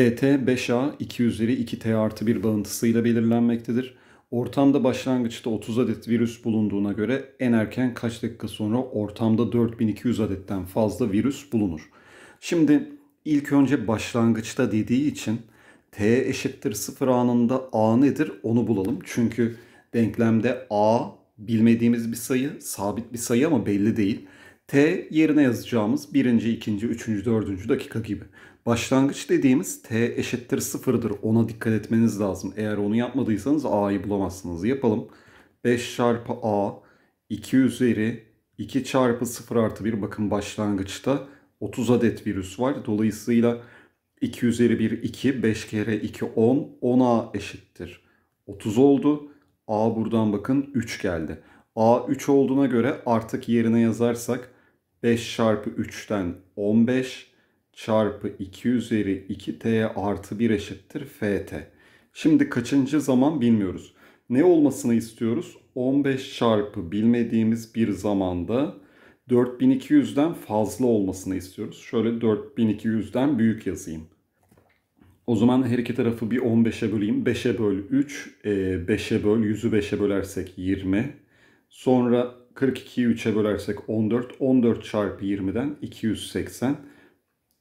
FT 5A 2 üzeri 2T artı 1 bağıntısıyla belirlenmektedir. Ortamda başlangıçta 30 adet virüs bulunduğuna göre en erken kaç dakika sonra ortamda 4200 adetten fazla virüs bulunur. Şimdi ilk önce başlangıçta dediği için T eşittir 0 anında A nedir onu bulalım. Çünkü denklemde A bilmediğimiz bir sayı, sabit bir sayı ama belli değil. T yerine yazacağımız birinci, ikinci, üçüncü, dördüncü dakika gibi. Başlangıç dediğimiz t eşittir sıfırdır. Ona dikkat etmeniz lazım. Eğer onu yapmadıysanız a'yı bulamazsınız. Yapalım. 5 çarpı a 2 üzeri 2 çarpı 0 artı 1. Bakın başlangıçta 30 adet virüs var. Dolayısıyla 2 üzeri 1 2. 5 kere 2 10. 10a eşittir. 30 oldu. a buradan bakın 3 geldi. a 3 olduğuna göre artık yerine yazarsak 5 çarpı 3'ten 15 çarpı 2 üzeri 2t artı 1 eşittir ft. Şimdi kaçıncı zaman bilmiyoruz. Ne olmasını istiyoruz? 15 çarpı bilmediğimiz bir zamanda 4200'den fazla olmasını istiyoruz. Şöyle 4200'den büyük yazayım. O zaman her iki tarafı bir 15'e böleyim. 5'e böl 3, 5'e böl, 100'ü 5'e bölersek 20. Sonra 42'yi 3'e bölersek 14, 14 çarpı 20'den 280.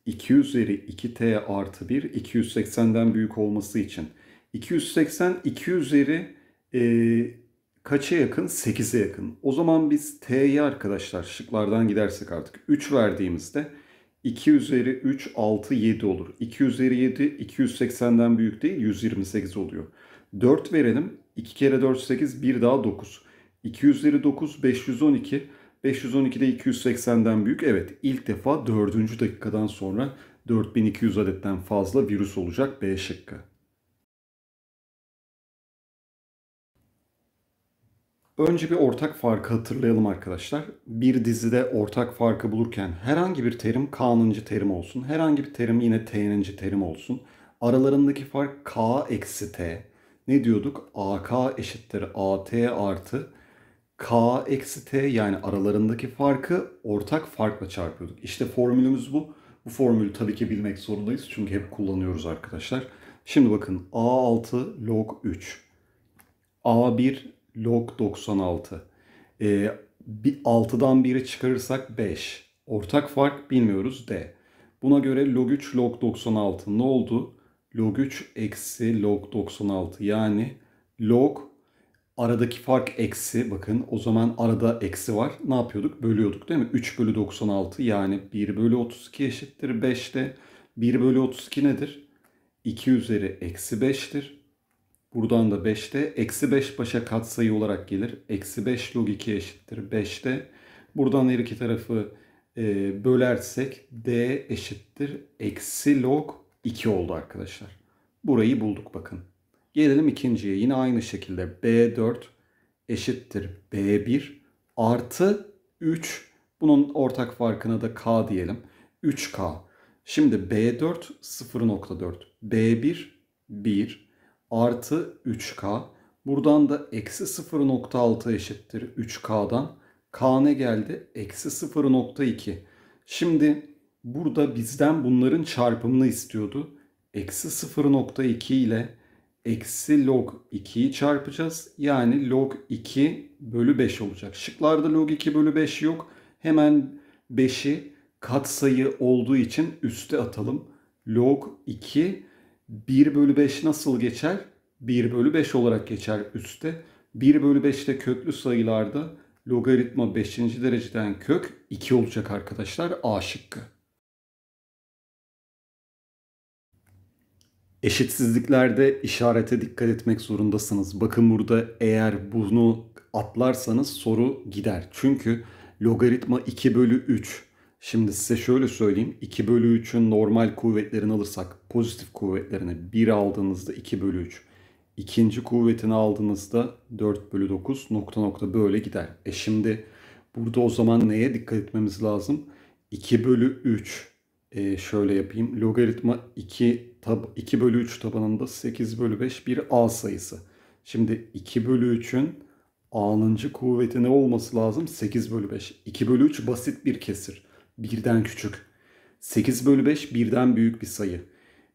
2 üzeri 2t artı 1 280'den büyük olması için. 280 2 üzeri e, kaça yakın? 8'e yakın. O zaman biz t'yi arkadaşlar şıklardan gidersek artık 3 verdiğimizde 2 üzeri 3 6 7 olur. 2 üzeri 7 280'den büyük değil 128 oluyor. 4 verelim. 2 kere 4 8 1 daha 9. 2 üzeri 9 512 512'de 280'den büyük. Evet ilk defa 4. dakikadan sonra 4200 adetten fazla virüs olacak B şıkkı. Önce bir ortak farkı hatırlayalım arkadaşlar. Bir dizide ortak farkı bulurken herhangi bir terim k'nıncı terim olsun. Herhangi bir terim yine t'ninci terim olsun. Aralarındaki fark k eksi t. Ne diyorduk? ak eşittir at artı K eksi T yani aralarındaki farkı ortak farkla çarpıyorduk. İşte formülümüz bu. Bu formülü tabii ki bilmek zorundayız çünkü hep kullanıyoruz arkadaşlar. Şimdi bakın A6 log 3, A1 log 96. E, ee, bir 6'dan 1'i çıkarırsak 5. Ortak fark bilmiyoruz D. Buna göre log 3 log 96 ne oldu? Log 3 eksi log 96 yani log Aradaki fark eksi bakın o zaman arada eksi var. Ne yapıyorduk? Bölüyorduk değil mi? 3 bölü 96 yani 1 bölü 32 eşittir 5'te. 1 bölü 32 nedir? 2 üzeri eksi 5'tir. Buradan da 5'te eksi 5 başa katsayı olarak gelir. Eksi 5 log 2 eşittir 5'te. Buradan her iki tarafı e, bölersek d eşittir eksi log 2 oldu arkadaşlar. Burayı bulduk bakın. Gelelim ikinciye. Yine aynı şekilde B4 eşittir B1 artı 3. Bunun ortak farkına da K diyelim. 3K. Şimdi B4 0.4. B1 1 artı 3K. Buradan da eksi 0.6 eşittir 3K'dan. K ne geldi? Eksi 0.2. Şimdi burada bizden bunların çarpımını istiyordu. Eksi 0.2 ile eksi log 2'yi çarpacağız. Yani log 2 bölü 5 olacak. Şıklarda log 2 bölü 5 yok. Hemen 5'i katsayı olduğu için üste atalım. Log 2 1 bölü 5 nasıl geçer? 1 bölü 5 olarak geçer üste. 1 bölü 5'te köklü sayılarda logaritma 5. dereceden kök 2 olacak arkadaşlar. A şıkkı. Eşitsizliklerde işarete dikkat etmek zorundasınız. Bakın burada eğer bunu atlarsanız soru gider. Çünkü logaritma 2 bölü 3. Şimdi size şöyle söyleyeyim. 2 bölü 3'ün normal kuvvetlerini alırsak pozitif kuvvetlerini 1 aldığınızda 2 bölü 3. İkinci kuvvetini aldığınızda 4 bölü 9 nokta nokta böyle gider. E şimdi burada o zaman neye dikkat etmemiz lazım? 2 bölü 3 e şöyle yapayım. Logaritma 2 tab 2 bölü 3 tabanında 8 bölü 5 bir a sayısı. Şimdi 2 bölü 3'ün a'nıncı kuvveti ne olması lazım? 8 bölü 5. 2 bölü 3 basit bir kesir. Birden küçük. 8 bölü 5 birden büyük bir sayı.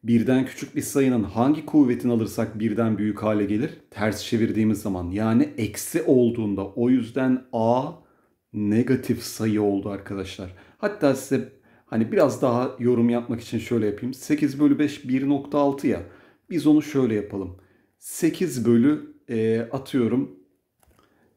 Birden küçük bir sayının hangi kuvvetini alırsak birden büyük hale gelir? Ters çevirdiğimiz zaman yani eksi olduğunda o yüzden a negatif sayı oldu arkadaşlar. Hatta size Hani biraz daha yorum yapmak için şöyle yapayım. 8 bölü 5 1.6 ya. Biz onu şöyle yapalım. 8 bölü e, atıyorum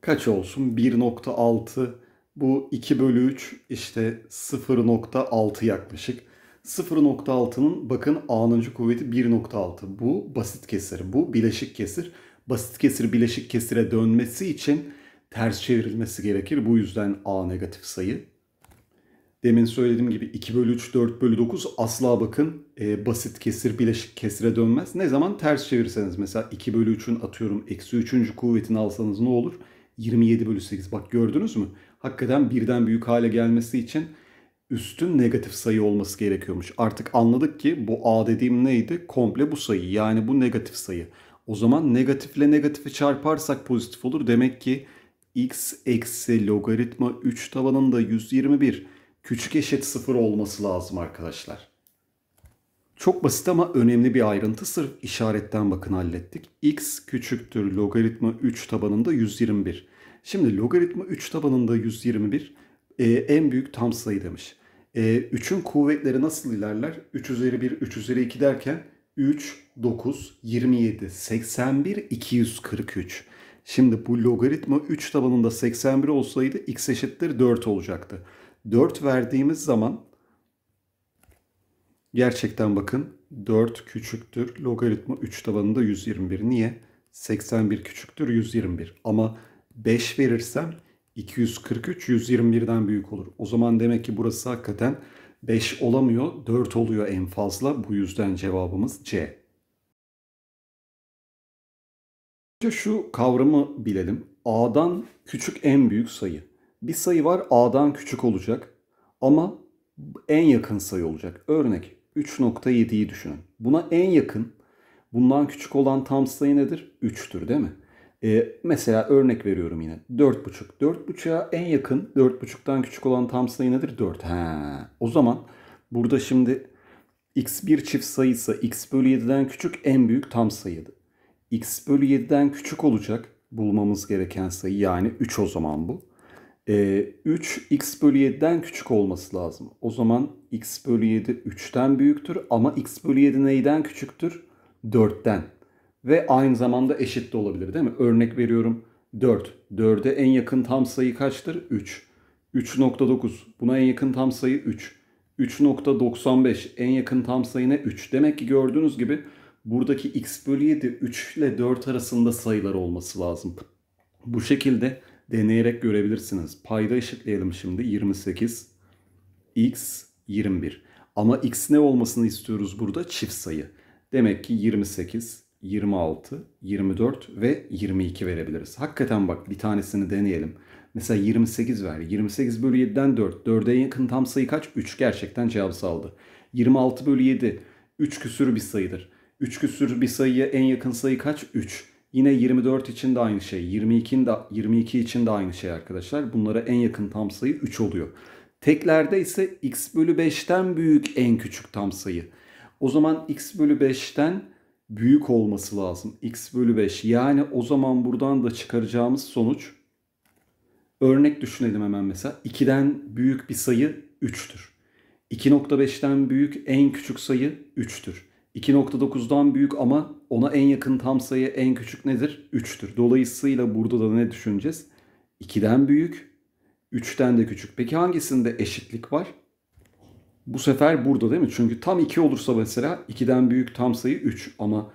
kaç olsun? 1.6 bu 2 bölü 3 işte 0.6 yaklaşık. 0.6'nın bakın a'nıncı kuvveti 1.6. Bu basit kesir. Bu bileşik kesir. Basit kesir bileşik kesire dönmesi için ters çevrilmesi gerekir. Bu yüzden a negatif sayı. Demin söylediğim gibi 2 bölü 3, 4 bölü 9 asla bakın e, basit kesir bileşik kesire dönmez. Ne zaman ters çevirseniz mesela 2 bölü 3'ün atıyorum eksi 3. kuvvetini alsanız ne olur? 27 bölü 8 bak gördünüz mü? Hakikaten birden büyük hale gelmesi için üstün negatif sayı olması gerekiyormuş. Artık anladık ki bu a dediğim neydi? Komple bu sayı yani bu negatif sayı. O zaman negatifle negatifi çarparsak pozitif olur. Demek ki x eksi logaritma 3 tabanında 121 küçük eşit sıfır olması lazım arkadaşlar. Çok basit ama önemli bir ayrıntı sırf işaretten bakın hallettik. x küçüktür logaritma 3 tabanında 121. Şimdi logaritma 3 tabanında 121 e, en büyük tam sayı demiş. E, 3'ün kuvvetleri nasıl ilerler? 3 üzeri 1, 3 üzeri 2 derken 3, 9, 27, 81, 243. Şimdi bu logaritma 3 tabanında 81 olsaydı x eşittir 4 olacaktı. 4 verdiğimiz zaman gerçekten bakın 4 küçüktür logaritma 3 tabanında 121. Niye? 81 küçüktür 121. Ama 5 verirsem 243 121'den büyük olur. O zaman demek ki burası hakikaten 5 olamıyor 4 oluyor en fazla. Bu yüzden cevabımız C. Şu kavramı bilelim. A'dan küçük en büyük sayı bir sayı var a'dan küçük olacak ama en yakın sayı olacak. Örnek 3.7'yi düşünün. Buna en yakın bundan küçük olan tam sayı nedir? 3'tür değil mi? Ee, mesela örnek veriyorum yine. 4.5. 4.5'a en yakın 4.5'tan küçük olan tam sayı nedir? 4. He. O zaman burada şimdi x bir çift sayısı x bölü 7'den küçük en büyük tam sayıydı. x bölü 7'den küçük olacak bulmamız gereken sayı yani 3 o zaman bu. E, ee, 3 x bölü 7'den küçük olması lazım. O zaman x bölü 7 3'ten büyüktür ama x bölü 7 neyden küçüktür? 4'ten. Ve aynı zamanda eşit de olabilir değil mi? Örnek veriyorum 4. 4'e en yakın tam sayı kaçtır? 3. 3.9. Buna en yakın tam sayı 3. 3.95 en yakın tam sayı ne? 3. Demek ki gördüğünüz gibi buradaki x bölü 7 3 ile 4 arasında sayılar olması lazım. Bu şekilde deneyerek görebilirsiniz. Payda eşitleyelim şimdi 28 x 21. Ama x ne olmasını istiyoruz burada? Çift sayı. Demek ki 28, 26, 24 ve 22 verebiliriz. Hakikaten bak bir tanesini deneyelim. Mesela 28 ver. 28 bölü 7'den 4. 4'e yakın tam sayı kaç? 3. Gerçekten cevabı saldı. 26 bölü 7. 3 küsür bir sayıdır. 3 küsür bir sayıya en yakın sayı kaç? 3. Yine 24 için de aynı şey. 22, de, 22 için de aynı şey arkadaşlar. Bunlara en yakın tam sayı 3 oluyor. Teklerde ise x bölü 5'ten büyük en küçük tam sayı. O zaman x bölü 5'ten büyük olması lazım. x bölü 5. Yani o zaman buradan da çıkaracağımız sonuç örnek düşünelim hemen mesela. 2'den büyük bir sayı 3'tür. 2.5'ten büyük en küçük sayı 3'tür. 2.9'dan büyük ama ona en yakın tam sayı en küçük nedir? 3'tür. Dolayısıyla burada da ne düşüneceğiz? 2'den büyük, 3'ten de küçük. Peki hangisinde eşitlik var? Bu sefer burada değil mi? Çünkü tam 2 olursa mesela 2'den büyük tam sayı 3 ama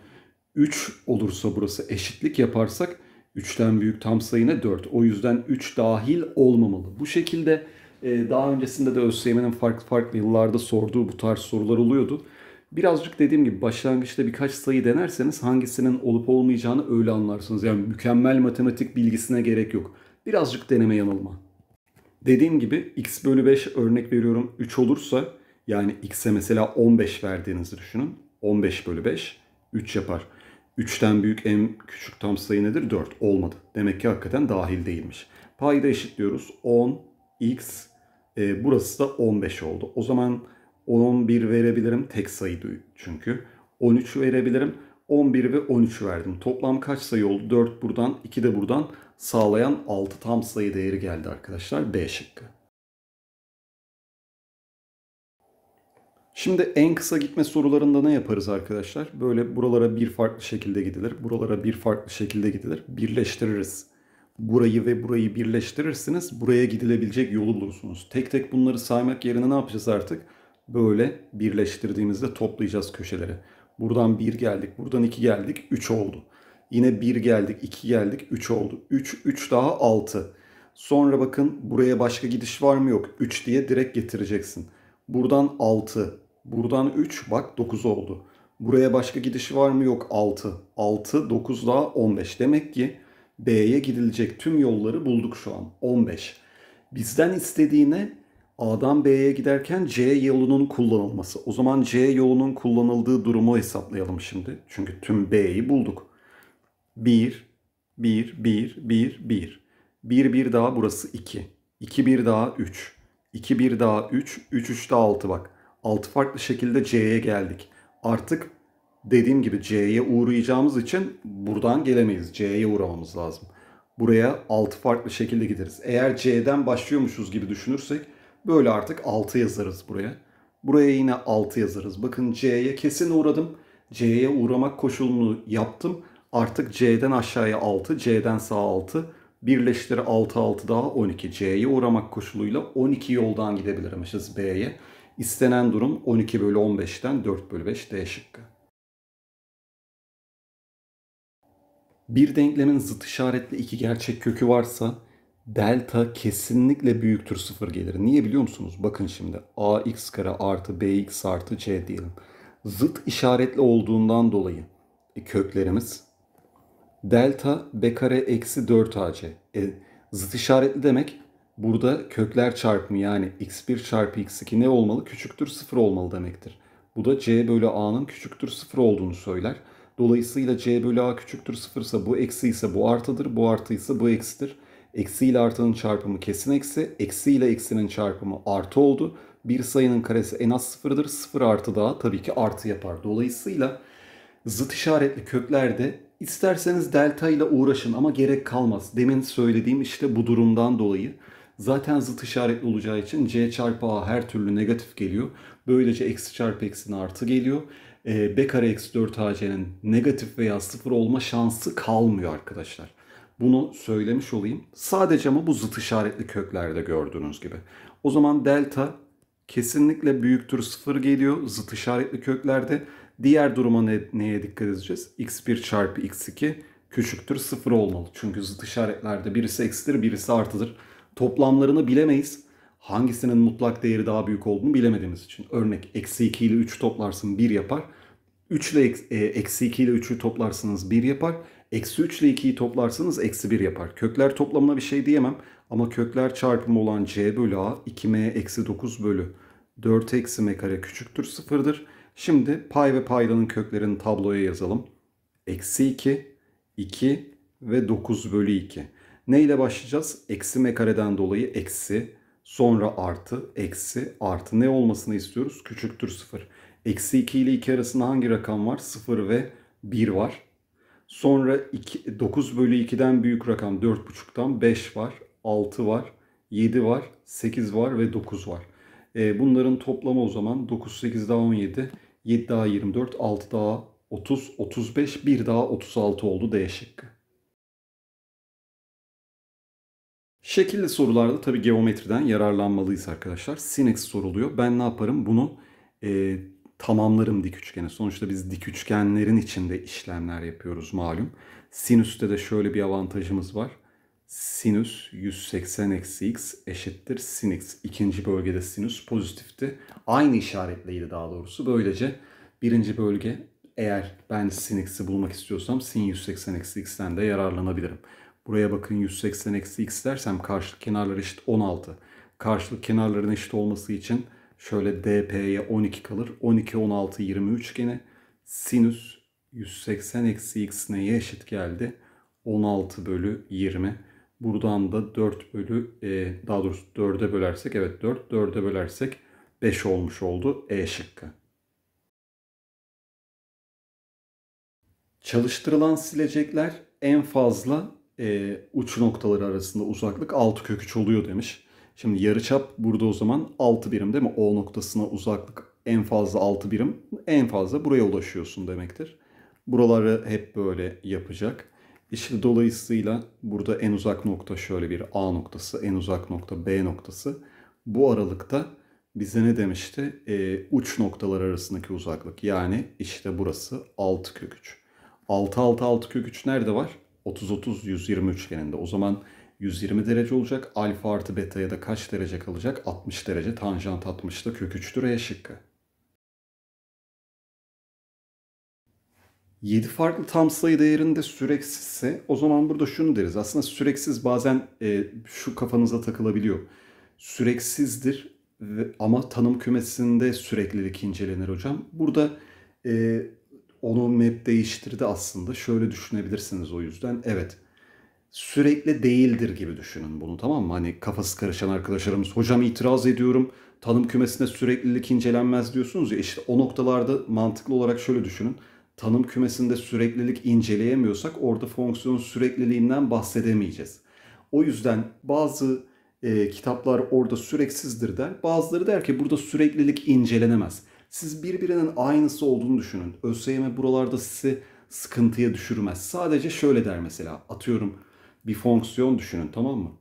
3 olursa burası eşitlik yaparsak 3'ten büyük tam sayı ne? 4. O yüzden 3 dahil olmamalı. Bu şekilde e, daha öncesinde de ÖSYM'nin farklı farklı yıllarda sorduğu bu tarz sorular oluyordu. Birazcık dediğim gibi başlangıçta birkaç sayı denerseniz hangisinin olup olmayacağını öyle anlarsınız. Yani mükemmel matematik bilgisine gerek yok. Birazcık deneme yanılma. Dediğim gibi x bölü 5 örnek veriyorum 3 olursa yani x'e mesela 15 verdiğinizi düşünün. 15 bölü 5 3 yapar. 3'ten büyük en küçük tam sayı nedir? 4. Olmadı. Demek ki hakikaten dahil değilmiş. Payda eşitliyoruz. 10, x, e, burası da 15 oldu. O zaman 11 verebilirim. Tek sayı çünkü. 13 verebilirim. 11 ve 13 verdim. Toplam kaç sayı oldu? 4 buradan, 2 de buradan sağlayan 6 tam sayı değeri geldi arkadaşlar. B şıkkı. Şimdi en kısa gitme sorularında ne yaparız arkadaşlar? Böyle buralara bir farklı şekilde gidilir. Buralara bir farklı şekilde gidilir. Birleştiririz. Burayı ve burayı birleştirirsiniz. Buraya gidilebilecek yolu bulursunuz. Tek tek bunları saymak yerine ne yapacağız artık? böyle birleştirdiğimizde toplayacağız köşeleri. Buradan 1 geldik, buradan 2 geldik, 3 oldu. Yine 1 geldik, 2 geldik, 3 oldu. 3, 3 daha 6. Sonra bakın buraya başka gidiş var mı yok. 3 diye direkt getireceksin. Buradan 6, buradan 3, bak 9 oldu. Buraya başka gidiş var mı yok 6. 6, 9 daha 15. Demek ki B'ye gidilecek tüm yolları bulduk şu an. 15. Bizden istediğine A'dan B'ye giderken C yolunun kullanılması. O zaman C yolunun kullanıldığı durumu hesaplayalım şimdi. Çünkü tüm B'yi bulduk. 1, 1, 1, 1, 1. 1, 1 daha burası 2. 2, 1 daha 3. 2, 1 daha 3. 3, 3 daha 6 bak. 6 farklı şekilde C'ye geldik. Artık dediğim gibi C'ye uğrayacağımız için buradan gelemeyiz. C'ye uğramamız lazım. Buraya 6 farklı şekilde gideriz. Eğer C'den başlıyormuşuz gibi düşünürsek Böyle artık 6 yazarız buraya. Buraya yine 6 yazarız. Bakın C'ye kesin uğradım. C'ye uğramak koşulunu yaptım. Artık C'den aşağıya 6, C'den sağ 6. Birleştir 6, 6 daha 12. C'ye uğramak koşuluyla 12 yoldan gidebilirmişiz B'ye. İstenen durum 12 bölü 15'ten 4 bölü 5 D şıkkı. Bir denklemin zıt işaretli iki gerçek kökü varsa delta kesinlikle büyüktür sıfır gelir. Niye biliyor musunuz? Bakın şimdi ax kare artı bx artı c diyelim. Zıt işaretli olduğundan dolayı e, köklerimiz delta b kare eksi 4 ac. E, zıt işaretli demek burada kökler çarpımı yani x1 çarpı x2 ne olmalı? Küçüktür sıfır olmalı demektir. Bu da c bölü a'nın küçüktür sıfır olduğunu söyler. Dolayısıyla c bölü a küçüktür sıfırsa bu eksi ise bu artıdır, bu artı ise bu eksidir. Eksi ile artının çarpımı kesin eksi. Eksi ile eksinin çarpımı artı oldu. Bir sayının karesi en az sıfırdır. Sıfır artı daha tabii ki artı yapar. Dolayısıyla zıt işaretli köklerde isterseniz delta ile uğraşın ama gerek kalmaz. Demin söylediğim işte bu durumdan dolayı. Zaten zıt işaretli olacağı için c çarpı a her türlü negatif geliyor. Böylece eksi çarpı eksinin artı geliyor. E, b kare eksi 4 ac'nin negatif veya sıfır olma şansı kalmıyor arkadaşlar. Bunu söylemiş olayım. Sadece ama bu zıt işaretli köklerde gördüğünüz gibi. O zaman delta kesinlikle büyüktür sıfır geliyor zıt işaretli köklerde. Diğer duruma ne, neye dikkat edeceğiz? x1 çarpı x2 küçüktür sıfır olmalı. Çünkü zıt işaretlerde birisi eksidir birisi artıdır. Toplamlarını bilemeyiz. Hangisinin mutlak değeri daha büyük olduğunu bilemediğimiz için. Örnek eksi 2 ile 3 toplarsın 1 yapar. 3 e, ile eksi 2 ile 3'ü toplarsınız 1 yapar. Eksi 3 ile 2'yi toplarsanız eksi 1 yapar. Kökler toplamına bir şey diyemem. Ama kökler çarpımı olan c bölü a 2m eksi 9 bölü 4 eksi m kare küçüktür sıfırdır. Şimdi pay ve paydanın köklerini tabloya yazalım. Eksi 2, 2 ve 9 bölü 2. Ne ile başlayacağız? Eksi m kareden dolayı eksi, sonra artı, eksi, artı. Ne olmasını istiyoruz? Küçüktür 0. Eksi 2 ile 2 arasında hangi rakam var? 0 ve 1 var. Sonra 2, 9 bölü 2'den büyük rakam 4,5'tan 5 var, 6 var, 7 var, 8 var ve 9 var. Ee, bunların toplamı o zaman 9, 8 daha 17, 7 daha 24, 6 daha 30, 35, 1 daha 36 oldu D şıkkı. Şekilli sorularda tabi geometriden yararlanmalıyız arkadaşlar. Sinex soruluyor. Ben ne yaparım? bunu? e, tamamlarım dik üçgeni. Sonuçta biz dik üçgenlerin içinde işlemler yapıyoruz malum. Sinüste de şöyle bir avantajımız var. Sinüs 180 eksi x eşittir sin x. İkinci bölgede sinüs pozitifti. Aynı işaretleydi daha doğrusu. Böylece birinci bölge eğer ben sin x'i bulmak istiyorsam sin 180 eksi x'ten de yararlanabilirim. Buraya bakın 180 eksi x dersem karşılık kenarları eşit 16. Karşılık kenarların eşit olması için Şöyle dp'ye 12 kalır. 12, 16, 20 üçgeni. Sinüs 180 eksi x neye eşit geldi? 16 bölü 20. Buradan da 4 bölü e, daha doğrusu 4'e bölersek evet 4 4'e bölersek 5 olmuş oldu E şıkkı. Çalıştırılan silecekler en fazla e, uç noktaları arasında uzaklık 6 kök 3 oluyor demiş. Şimdi yarıçap burada o zaman 6 birim değil mi? O noktasına uzaklık en fazla 6 birim. En fazla buraya ulaşıyorsun demektir. Buraları hep böyle yapacak. İşte dolayısıyla burada en uzak nokta şöyle bir A noktası, en uzak nokta B noktası. Bu aralıkta bize ne demişti? E, uç noktalar arasındaki uzaklık. Yani işte burası 6 kök 3. 6 6 6 kök 3 nerede var? 30 30 123 üçgeninde. O zaman 120 derece olacak. Alfa artı beta ya da kaç derece kalacak? 60 derece. Tanjant 60 da kök 3'tür E şıkkı. 7 farklı tam sayı değerinde süreksizse o zaman burada şunu deriz. Aslında süreksiz bazen e, şu kafanıza takılabiliyor. Süreksizdir ve, ama tanım kümesinde süreklilik incelenir hocam. Burada e, onu map değiştirdi aslında. Şöyle düşünebilirsiniz o yüzden. Evet sürekli değildir gibi düşünün bunu tamam mı? Hani kafası karışan arkadaşlarımız hocam itiraz ediyorum tanım kümesinde süreklilik incelenmez diyorsunuz ya işte o noktalarda mantıklı olarak şöyle düşünün. Tanım kümesinde süreklilik inceleyemiyorsak orada fonksiyonun sürekliliğinden bahsedemeyeceğiz. O yüzden bazı e, kitaplar orada süreksizdir der. Bazıları der ki burada süreklilik incelenemez. Siz birbirinin aynısı olduğunu düşünün. ÖSYM buralarda sizi sıkıntıya düşürmez. Sadece şöyle der mesela atıyorum bir fonksiyon düşünün tamam mı?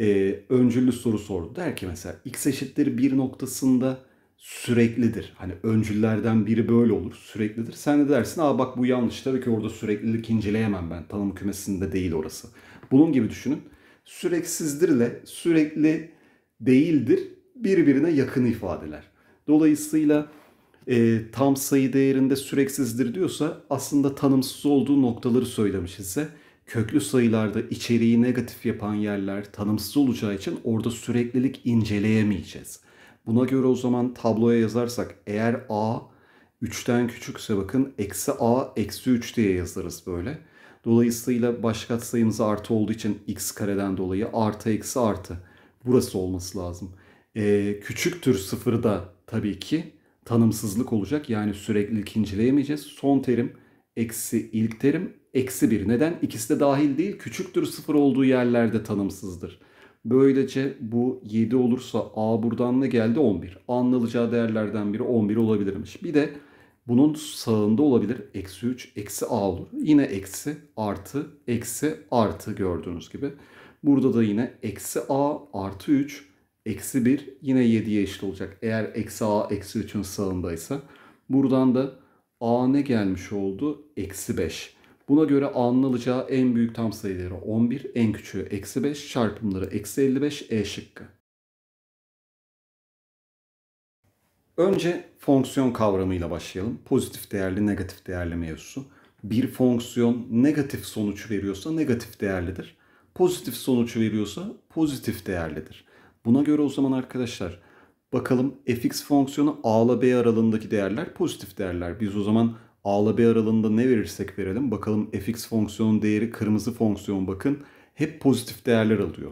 Ee, öncüllü soru sordu. Der ki mesela x eşittir bir noktasında süreklidir. Hani öncüllerden biri böyle olur süreklidir. Sen de dersin aa bak bu yanlış tabii ki orada süreklilik inceleyemem ben. Tanım kümesinde değil orası. Bunun gibi düşünün. Süreksizdirle sürekli değildir birbirine yakın ifadeler. Dolayısıyla e, tam sayı değerinde süreksizdir diyorsa aslında tanımsız olduğu noktaları söylemiş ise köklü sayılarda içeriği negatif yapan yerler tanımsız olacağı için orada süreklilik inceleyemeyeceğiz. Buna göre o zaman tabloya yazarsak eğer a 3'ten küçükse bakın eksi a eksi 3 diye yazarız böyle. Dolayısıyla başkat sayımız artı olduğu için x kareden dolayı artı eksi artı. Burası olması lazım. Ee, küçüktür sıfırda tabii ki tanımsızlık olacak. Yani sürekli inceleyemeyeceğiz. Son terim eksi ilk terim eksi 1. Neden? İkisi de dahil değil. Küçüktür 0 olduğu yerlerde tanımsızdır. Böylece bu 7 olursa A buradan ne geldi? 11. Anılacağı değerlerden biri 11 olabilirmiş. Bir de bunun sağında olabilir. Eksi 3, eksi A olur. Yine eksi, artı, eksi, artı gördüğünüz gibi. Burada da yine eksi A artı 3, eksi 1 yine 7'ye eşit olacak. Eğer eksi A eksi 3'ün sağındaysa. Buradan da A ne gelmiş oldu? Eksi 5. Buna göre A'nın alacağı en büyük tam sayıları 11, en küçüğü eksi 5, çarpımları eksi 55, E şıkkı. Önce fonksiyon kavramıyla başlayalım. Pozitif değerli, negatif değerli mevzusu. Bir fonksiyon negatif sonuç veriyorsa negatif değerlidir. Pozitif sonuç veriyorsa pozitif değerlidir. Buna göre o zaman arkadaşlar bakalım fx fonksiyonu a ile b aralığındaki değerler pozitif değerler. Biz o zaman A'la B aralığında ne verirsek verelim. Bakalım fx fonksiyonun değeri kırmızı fonksiyon bakın. Hep pozitif değerler alıyor.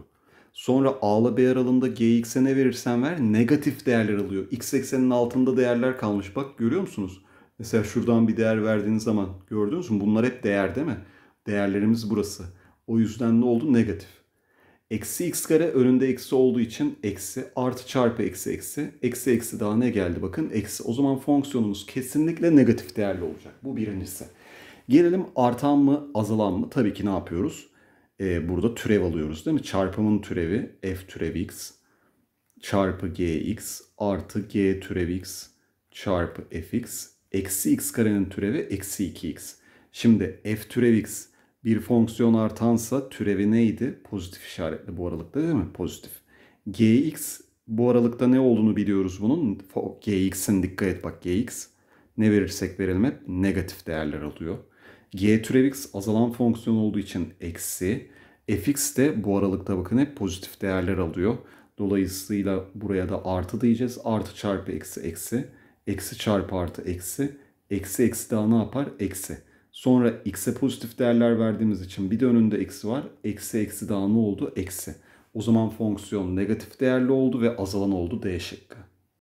Sonra A'la B aralığında gx'e ne verirsen ver negatif değerler alıyor. X eksenin altında değerler kalmış. Bak görüyor musunuz? Mesela şuradan bir değer verdiğiniz zaman gördünüz mü? Bunlar hep değer değil mi? Değerlerimiz burası. O yüzden ne oldu? Negatif. Eksi x kare önünde eksi olduğu için eksi artı çarpı eksi eksi. Eksi eksi daha ne geldi bakın eksi. O zaman fonksiyonumuz kesinlikle negatif değerli olacak. Bu birincisi. Gelelim artan mı azalan mı? Tabii ki ne yapıyoruz? Ee, burada türev alıyoruz değil mi? Çarpımın türevi f türev x çarpı gx artı g türev x çarpı fx eksi x karenin türevi eksi 2x. Şimdi f türev x bir fonksiyon artansa türevi neydi? Pozitif işaretli bu aralıkta değil mi? Pozitif. Gx bu aralıkta ne olduğunu biliyoruz bunun. Gx'in dikkat et bak Gx. Ne verirsek verelim hep negatif değerler alıyor. G türev x azalan fonksiyon olduğu için eksi. fx de bu aralıkta bakın hep pozitif değerler alıyor. Dolayısıyla buraya da artı diyeceğiz. Artı çarpı eksi eksi. Eksi çarpı artı eksi. Eksi eksi daha ne yapar? Eksi. Sonra x'e pozitif değerler verdiğimiz için bir de önünde eksi var. Eksi eksi daha ne oldu? Eksi. O zaman fonksiyon negatif değerli oldu ve azalan oldu d şıkkı.